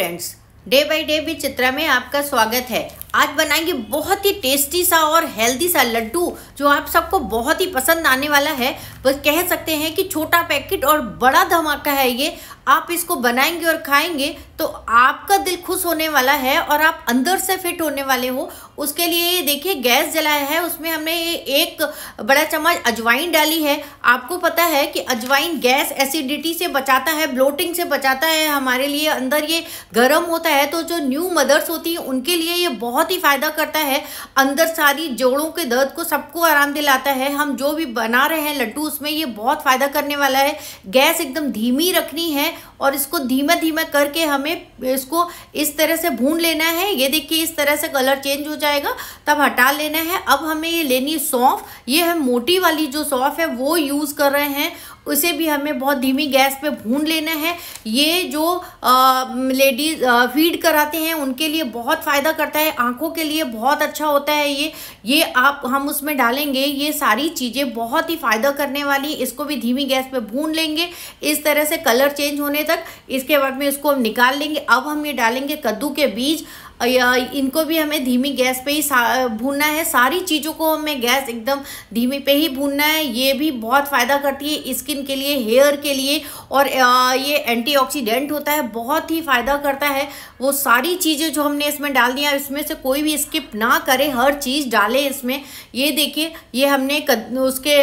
friends day by day भी चित्रा में आपका स्वागत है आज बनाएंगे बहुत ही टेस्टी सा और हेल्दी सा लड्डू जो आप सबको बहुत ही पसंद आने वाला है बस कह सकते हैं कि छोटा पैकेट और बड़ा धमाका है ये आप इसको बनाएंगे और खाएंगे तो आपका दिल खुश होने वाला है और आप अंदर से फिट होने वाले हो उसके लिए ये देखिए गैस जलाया है उसमें हमने ये एक बड़ा चम्मच अजवाइन डाली है आपको पता है कि अजवाइन गैस एसिडिटी से बचाता है ब्लोटिंग से बचाता है हमारे लिए अंदर ये गर्म होता है तो जो न्यू मदर्स होती हैं उनके लिए ये बहुत ही फ़ायदा करता है अंदर सारी जोड़ों के दर्द को सबको आराम दिलाता है हम जो भी बना रहे हैं लड्डू उसमें ये बहुत फ़ायदा करने वाला है गैस एकदम धीमी रखनी है और इसको धीमे धीमे करके हमें इसको इस तरह से भून लेना है ये देखिए इस तरह से कलर चेंज हो जाएगा तब हटा लेना है अब हमें ये लेनी सौंफ ये है मोटी वाली जो सौंफ है वो यूज़ कर रहे हैं उसे भी हमें बहुत धीमी गैस पे भून लेना है ये जो लेडीज फीड कराते हैं उनके लिए बहुत फ़ायदा करता है आँखों के लिए बहुत अच्छा होता है ये ये आप हम उसमें डालेंगे ये सारी चीज़ें बहुत ही फ़ायदा करने वाली इसको भी धीमी गैस पे भून लेंगे इस तरह से कलर चेंज होने तक इसके बाद में इसको हम निकाल लेंगे अब हम ये डालेंगे कद्दू के बीज इनको भी हमें धीमी गैस पे ही भूनना है सारी चीज़ों को हमें गैस एकदम धीमी पे ही भूनना है ये भी बहुत फ़ायदा करती है स्किन के लिए हेयर के लिए और ये एंटीऑक्सीडेंट होता है बहुत ही फ़ायदा करता है वो सारी चीज़ें जो हमने इसमें डाल दिया इसमें से कोई भी स्किप ना करे हर चीज़ डालें इसमें ये देखिए ये हमने उसके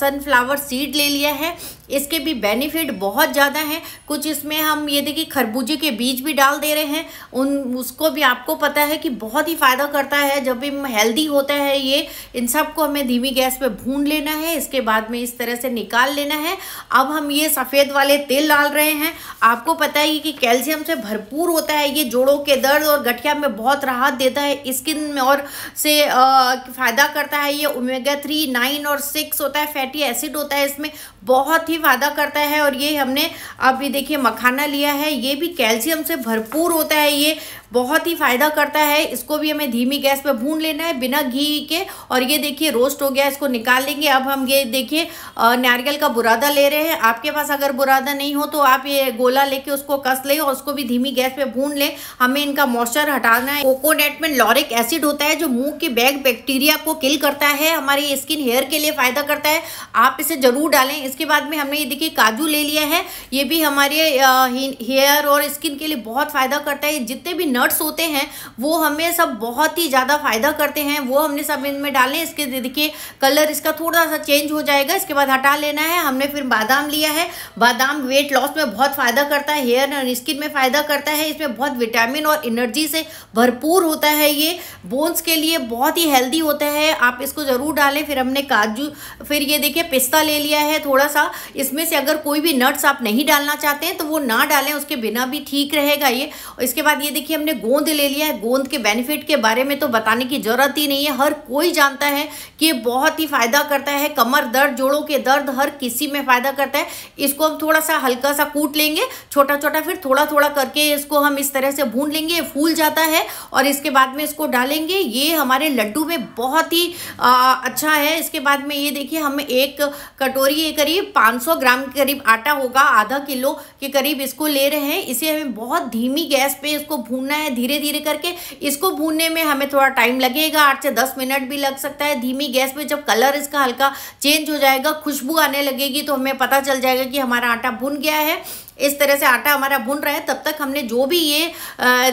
सनफ्लावर सीड ले लिया है इसके भी बेनिफिट बहुत ज़्यादा हैं कुछ इसमें हम ये देखिए खरबूजे के बीज भी डाल दे रहे हैं उन उसको भी आपको पता है कि बहुत ही फ़ायदा करता है जब भी हेल्दी होता है ये इन सब को हमें धीमी गैस पे भून लेना है इसके बाद में इस तरह से निकाल लेना है अब हम ये सफ़ेद वाले तेल डाल रहे हैं आपको पता है कि कैल्शियम से भरपूर होता है ये जोड़ों के दर्द और गठिया में बहुत राहत देता है स्किन में और से फ़ायदा करता है ये ओमेगा थ्री नाइन और सिक्स होता है फैटी एसिड होता है इसमें बहुत ही भी वादा करता है और ये हमने अब ये देखिए मखाना लिया है ये भी कैल्शियम से भरपूर होता है ये बहुत ही फ़ायदा करता है इसको भी हमें धीमी गैस पर भून लेना है बिना घी के और ये देखिए रोस्ट हो गया इसको निकाल लेंगे अब हम ये देखिए नारियल का बुरादा ले रहे हैं आपके पास अगर बुरादा नहीं हो तो आप ये गोला लेके उसको कस लें और उसको भी धीमी गैस पे भून लें हमें इनका मॉइस्चर हटाना है कोकोनट में लॉरिक एसिड होता है जो मुंह के बैग बैक्टीरिया को किल करता है हमारी स्किन हेयर के लिए फ़ायदा करता है आप इसे ज़रूर डालें इसके बाद में हमने ये देखिए काजू ले लिया है ये भी हमारे हेयर और स्किन के लिए बहुत फ़ायदा करता है जितने भी नट्स होते हैं वो हमें सब बहुत ही ज़्यादा फ़ायदा करते हैं वो हमने सब इनमें डालें इसके देखिए कलर इसका थोड़ा सा चेंज हो जाएगा इसके बाद हटा लेना है हमने फिर बादाम लिया है बादाम वेट लॉस में बहुत फ़ायदा करता है हेयर एंड स्किन में फ़ायदा करता है इसमें बहुत विटामिन और एनर्जी से भरपूर होता है ये बोन्स के लिए बहुत ही हेल्दी होता है आप इसको ज़रूर डालें फिर हमने काजू फिर ये देखिए पिस्ता ले लिया है थोड़ा सा इसमें से अगर कोई भी नट्स आप नहीं डालना चाहते हैं तो वो ना डालें उसके बिना भी ठीक रहेगा ये इसके बाद ये देखिए हम हमने गोंद ले लिया है गोंद के बेनिफिट के बारे में तो बताने की ज़रूरत ही नहीं है हर कोई जानता है कि बहुत ही फ़ायदा करता है कमर दर्द जोड़ों के दर्द हर किसी में फ़ायदा करता है इसको हम थोड़ा सा हल्का सा कूट लेंगे छोटा छोटा फिर थोड़ा थोड़ा करके इसको हम इस तरह से भून लेंगे फूल जाता है और इसके बाद में इसको डालेंगे ये हमारे लड्डू में बहुत ही अच्छा है इसके बाद में ये देखिए हम एक कटोरी ये करीब पाँच ग्राम के करीब आटा होगा आधा किलो के करीब इसको ले रहे हैं इसे हमें बहुत धीमी गैस पे इसको भूनना है धीरे धीरे करके इसको भूनने में हमें थोड़ा टाइम लगेगा आठ से दस मिनट भी लग सकता है धीमी गैस पर जब कलर इसका हल्का चेंज हो जाएगा खुशबू आने लगेगी तो हमें पता चल जाएगा कि हमारा आटा भुन गया है इस तरह से आटा हमारा भुन रहा है तब तक हमने जो भी ये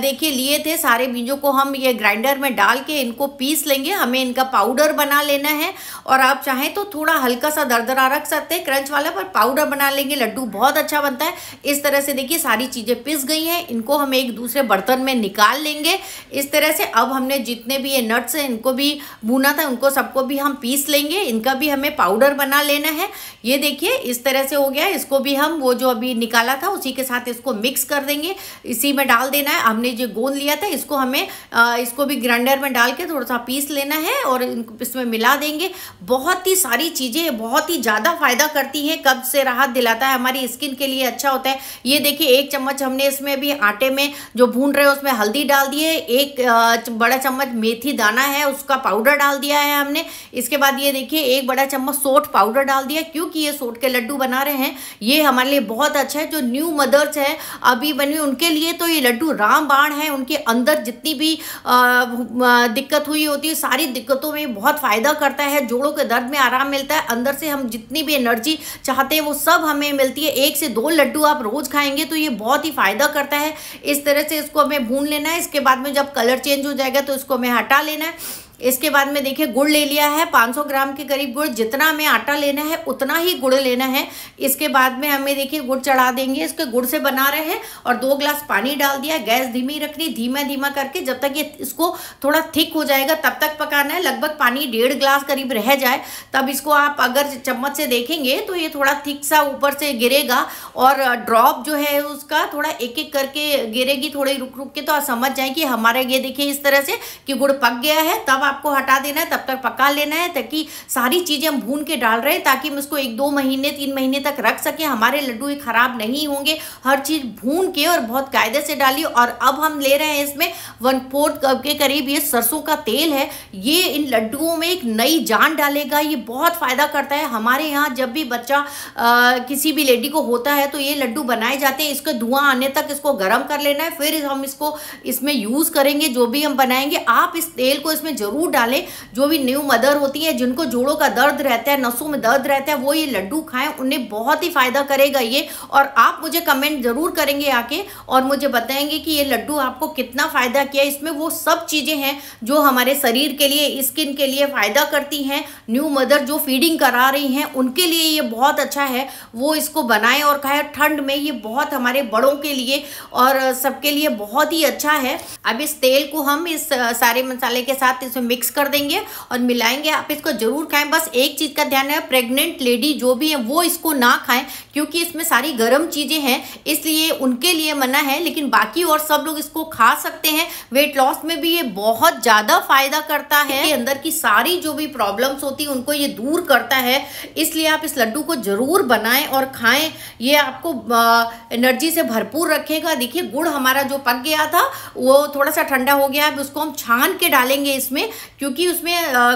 देखिए लिए थे सारे बीजों को हम ये ग्राइंडर में डाल के इनको पीस लेंगे हमें इनका पाउडर बना लेना है और आप चाहें तो थोड़ा हल्का सा दरदरा रख सकते हैं क्रंच वाला पर पाउडर बना लेंगे लड्डू बहुत अच्छा बनता है इस तरह से देखिए सारी चीज़ें पिस गई हैं इनको हम एक दूसरे बर्तन में निकाल लेंगे इस तरह से अब हमने जितने भी ये नट्स हैं इनको भी भुना था उनको सबको भी हम पीस लेंगे इनका भी हमें पाउडर बना लेना है ये देखिए इस तरह से हो गया इसको भी हम वो जो अभी निकाला डाला था उसी के साथ इसको मिक्स कर देंगे इसी में डाल देना है हमने जो गोंद लिया था इसको हमें आ, इसको भी ग्राइंडर में डाल के थोड़ा सा पीस लेना है और इसमें मिला देंगे बहुत ही सारी चीज़ें बहुत ही ज़्यादा फ़ायदा करती हैं कब से राहत दिलाता है हमारी स्किन के लिए अच्छा होता है ये देखिए एक चम्मच हमने इसमें भी आटे में जो भून रहे हैं उसमें हल्दी डाल दिए एक बड़ा चम्मच मेथी दाना है उसका पाउडर डाल दिया है हमने इसके बाद ये देखिए एक बड़ा चम्मच सोट पाउडर डाल दिया क्योंकि ये सोट के लड्डू बना रहे हैं ये हमारे लिए बहुत अच्छा है जो न्यू मदर्स हैं अभी बनी हुई उनके लिए तो ये लड्डू राम बाण है उनके अंदर जितनी भी दिक्कत हुई होती है सारी दिक्कतों में बहुत फ़ायदा करता है जोड़ों के दर्द में आराम मिलता है अंदर से हम जितनी भी एनर्जी चाहते हैं वो सब हमें मिलती है एक से दो लड्डू आप रोज़ खाएंगे तो ये बहुत ही फ़ायदा करता है इस तरह से इसको हमें भून लेना है इसके बाद में जब कलर चेंज हो जाएगा तो इसको हमें हटा लेना है इसके बाद में देखिए गुड़ ले लिया है 500 ग्राम के करीब गुड़ जितना हमें आटा लेना है उतना ही गुड़ लेना है इसके बाद में हमें देखिए गुड़ चढ़ा देंगे इसके गुड़ से बना रहे हैं और दो ग्लास पानी डाल दिया गैस धीमी रखनी धीमा धीमा करके जब तक ये इसको थोड़ा थिक हो जाएगा तब तक पकाना है लगभग पानी डेढ़ ग्लास करीब रह जाए तब इसको आप अगर चम्मच से देखेंगे तो ये थोड़ा थिक सा ऊपर से गिरेगा और ड्रॉप जो है उसका थोड़ा एक एक करके गिरेगी थोड़ी रुक रुक के तो आप समझ जाए कि हमारे ये देखिए इस तरह से कि गुड़ पक गया है तब आप आपको हटा देना है तब तक पका लेना है ताकि सारी चीज़ें हम भून के डाल रहे हैं ताकि हम उसको एक दो महीने तीन महीने तक रख सकें हमारे लड्डू ये ख़राब नहीं होंगे हर चीज़ भून के और बहुत कायदे से डालिए और अब हम ले रहे हैं इसमें वन फोर्थ कप के करीब ये सरसों का तेल है ये इन लड्डुओं में एक नई जान डालेगा ये बहुत फ़ायदा करता है हमारे यहाँ जब भी बच्चा आ, किसी भी लेडी को होता है तो ये लड्डू बनाए जाते हैं इसका धुआं आने तक इसको गर्म कर लेना है फिर हम इसको इसमें यूज़ करेंगे जो भी हम बनाएंगे आप इस तेल को इसमें ज़रूर ज़रूर डालें जो भी न्यू मदर होती हैं जिनको जोड़ों का दर्द रहता है नसों में दर्द रहता है वो ये लड्डू खाएं उन्हें बहुत ही फ़ायदा करेगा ये और आप मुझे कमेंट ज़रूर करेंगे आके और मुझे बताएंगे कि ये लड्डू आपको कितना फ़ायदा किया इसमें वो सब चीज़ें हैं जो हमारे शरीर के लिए स्किन के लिए फ़ायदा करती हैं न्यू मदर जो फीडिंग करा रही हैं उनके लिए ये बहुत अच्छा है वो इसको बनाएं और खाएं ठंड में ये बहुत हमारे बड़ों के लिए और सबके लिए बहुत ही अच्छा है अब इस तेल को हम इस सारे मसाले के साथ इसमें मिक्स कर देंगे और मिलाएंगे आप इसको जरूर खाएं बस एक चीज़ का ध्यान है प्रेग्नेंट लेडी जो भी है वो इसको ना खाएं क्योंकि इसमें सारी गर्म चीज़ें हैं इसलिए उनके लिए मना है लेकिन बाकी और सब लोग इसको खा सकते हैं वेट लॉस में भी ये बहुत ज़्यादा फायदा करता है अंदर की सारी जो भी प्रॉब्लम्स होती है उनको ये दूर करता है इसलिए आप इस लड्डू को ज़रूर बनाएं और खाएँ ये आपको एनर्जी से भरपूर रखेगा देखिए गुड़ हमारा जो पक गया था वो थोड़ा सा ठंडा हो गया है उसको हम छान के डालेंगे इसमें क्योंकि उसमें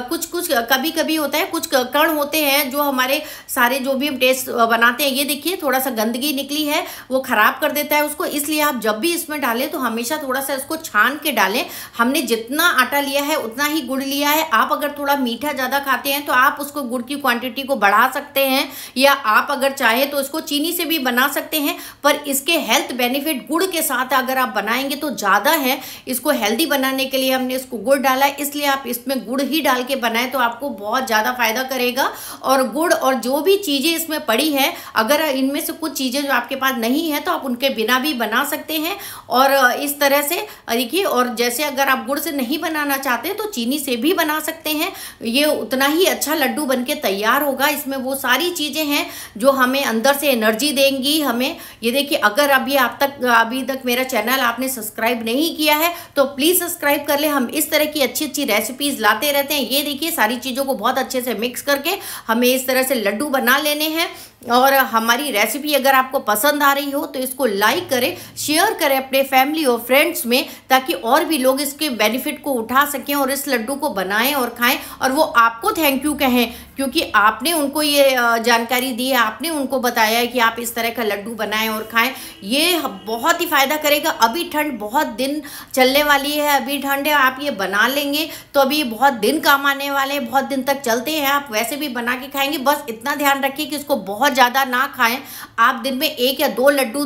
कुछ कुछ कभी कभी होता है कुछ कण होते हैं जो हमारे सारे जो भी हम टेस्ट बनाते हैं ये देखिए थोड़ा सा गंदगी निकली है वो ख़राब कर देता है उसको इसलिए आप जब भी इसमें डालें तो हमेशा थोड़ा सा इसको छान के डालें हमने जितना आटा लिया है उतना ही गुड़ लिया है आप अगर थोड़ा मीठा ज़्यादा खाते हैं तो आप उसको गुड़ की क्वांटिटी को बढ़ा सकते हैं या आप अगर चाहे तो इसको चीनी से भी बना सकते हैं पर इसके हेल्थ बेनिफिट गुड़ के साथ अगर आप बनाएंगे तो ज़्यादा है इसको हेल्दी बनाने के लिए हमने इसको गुड़ डाला इसलिए आप इसमें गुड़ ही डाल के बनाएं तो आपको बहुत ज़्यादा फायदा करेगा और गुड़ और जो भी चीज़ें इसमें पड़ी है अगर अगर इनमें से कुछ चीज़ें जो आपके पास नहीं है तो आप उनके बिना भी बना सकते हैं और इस तरह से देखिए और जैसे अगर आप गुड़ से नहीं बनाना चाहते तो चीनी से भी बना सकते हैं ये उतना ही अच्छा लड्डू बन के तैयार होगा इसमें वो सारी चीज़ें हैं जो हमें अंदर से एनर्जी देंगी हमें ये देखिए अगर अभी आप तक अभी तक मेरा चैनल आपने सब्सक्राइब नहीं किया है तो प्लीज़ सब्सक्राइब कर ले हम इस तरह की अच्छी अच्छी रेसिपीज़ लाते रहते हैं ये देखिए सारी चीज़ों को बहुत अच्छे से मिक्स करके हमें इस तरह से लड्डू बना लेने हैं और हमारी रेसिपी अगर आपको पसंद आ रही हो तो इसको लाइक करें शेयर करें अपने फैमिली और फ्रेंड्स में ताकि और भी लोग इसके बेनिफिट को उठा सकें और इस लड्डू को बनाएं और खाएं और वो आपको थैंक यू कहें क्योंकि आपने उनको ये जानकारी दी है आपने उनको बताया है कि आप इस तरह का लड्डू बनाएं और खाएं ये बहुत ही फ़ायदा करेगा अभी ठंड बहुत दिन चलने वाली है अभी ठंड है आप ये बना लेंगे तो अभी बहुत दिन काम आने वाले हैं बहुत दिन तक चलते हैं आप वैसे भी बना के खाएंगे बस इतना ध्यान रखिए कि इसको बहुत बहुत ज़्यादा ना खाएं आप दिन में एक या दो लड्डू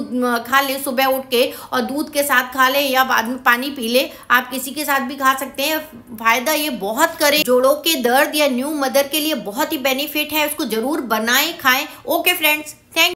खा लें सुबह उठ के और दूध के साथ खा लें या बाद में पानी पी लें आप किसी के साथ भी खा सकते हैं फायदा ये बहुत करे जोड़ों के दर्द या न्यू मदर के लिए बहुत ही बेनिफिट है उसको जरूर बनाएं खाएं ओके फ्रेंड्स थैंक